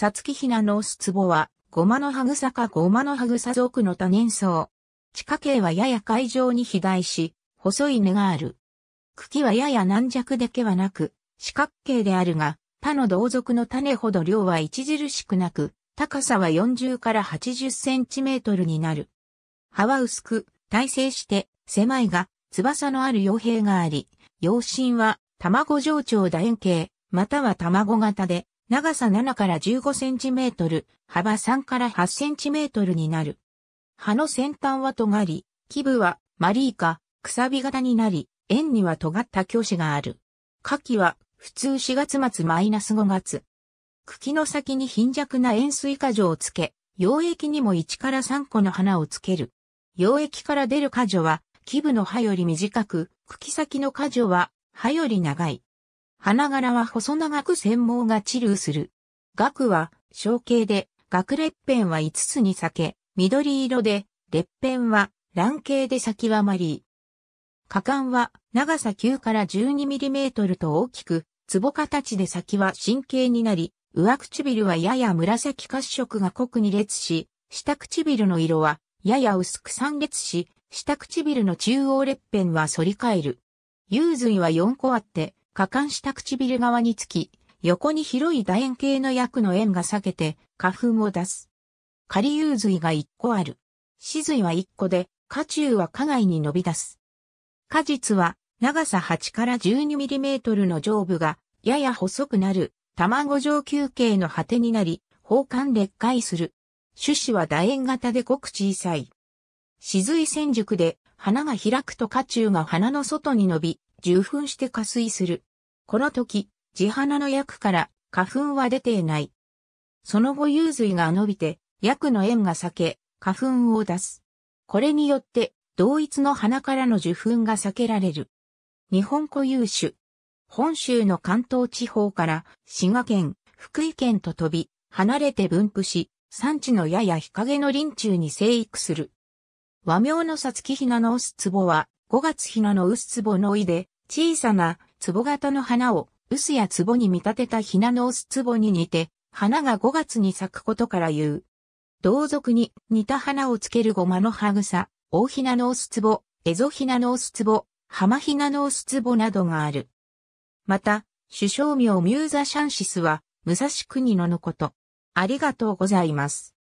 サツキヒナのオスツボは、ゴマのハグサかゴマのハグサ属の多年草。地下茎はやや海上に肥大し、細い根がある。茎はやや軟弱でけはなく、四角形であるが、他の同族の種ほど量は著しくなく、高さは40から80センチメートルになる。葉は薄く、耐性して、狭いが、翼のある傭兵があり、養身は、卵状長楕円形、または卵型で、長さ7から15センチメートル、幅3から8センチメートルになる。葉の先端は尖り、基部はマリーカ、くさび型になり、円には尖った教師がある。花期は普通4月末マイナス5月。茎の先に貧弱な円錐果樹をつけ、溶液にも1から3個の花をつける。溶液から出る果樹は、基部の葉より短く、茎先の果樹は、葉より長い。花柄は細長く繊毛が治流する。額は小形で、額裂片は5つに裂け、緑色で、裂片は卵形で先はマリー。果敢は長さ9から12ミリメートルと大きく、壺形で先は神経になり、上唇はやや紫褐色が濃く2列し、下唇の色はやや薄く3列し、下唇の中央裂片は反り返る。幽髄は4個あって、加管した唇側につき、横に広い楕円形の薬の円が裂けて、花粉を出す。仮有髄が1個ある。死髄は1個で、下中は下外に伸び出す。果実は、長さ8から1 2トルの上部が、やや細くなる、卵状球形の果てになり、包管裂開する。種子は楕円型でごく小さい。死髄先熟で、花が開くと花中が花の外に伸び、受粉して加水する。この時、地花の薬から花粉は出ていない。その後融髄が伸びて、薬の縁が裂け、花粉を出す。これによって、同一の花からの受粉が避けられる。日本固有種。本州の関東地方から滋賀県、福井県と飛び、離れて分布し、産地のやや日陰の林中に生育する。和名のさつきひなのうすつぼは、五月ひなのうすつぼのいで、小さな壺型の花を臼や壺に見立てたひなの臼壺に似て、花が5月に咲くことから言う。同族に似た花をつけるごまの葉草、大ひなの臼壺、エゾひなの臼壺、浜ひなの臼壺などがある。また、首相名ミューザシャンシスは、武蔵国野のこと。ありがとうございます。